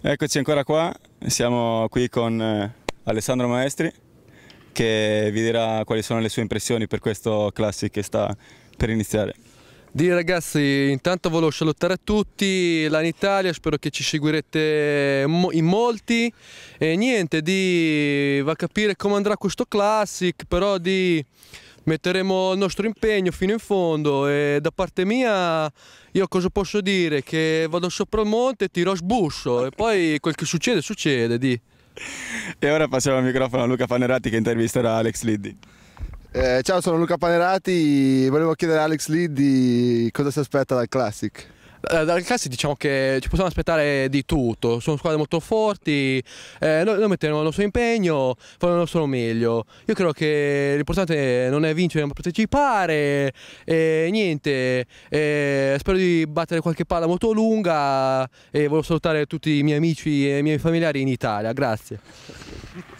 Eccoci ancora qua, siamo qui con eh, Alessandro Maestri che vi dirà quali sono le sue impressioni per questo classic che sta per iniziare. Di ragazzi, intanto volevo salutare a tutti l'An Italia, spero che ci seguirete in molti e niente, di va a capire come andrà questo classic, però di metteremo il nostro impegno fino in fondo e da parte mia io cosa posso dire? Che vado sopra il monte, e tiro a sbusso e poi quel che succede succede. Di. E ora passiamo il microfono a Luca Panerati che intervisterà Alex Liddi. Eh, ciao, sono Luca Panerati, volevo chiedere a Alex Liddi cosa si aspetta dal Classic. Eh, dalle classi diciamo che ci possiamo aspettare di tutto, sono squadre molto forti, eh, noi, noi metteremo il nostro impegno, faremo il nostro meglio. Io credo che l'importante non è vincere ma partecipare e niente, eh, spero di battere qualche palla molto lunga e voglio salutare tutti i miei amici e i miei familiari in Italia, grazie.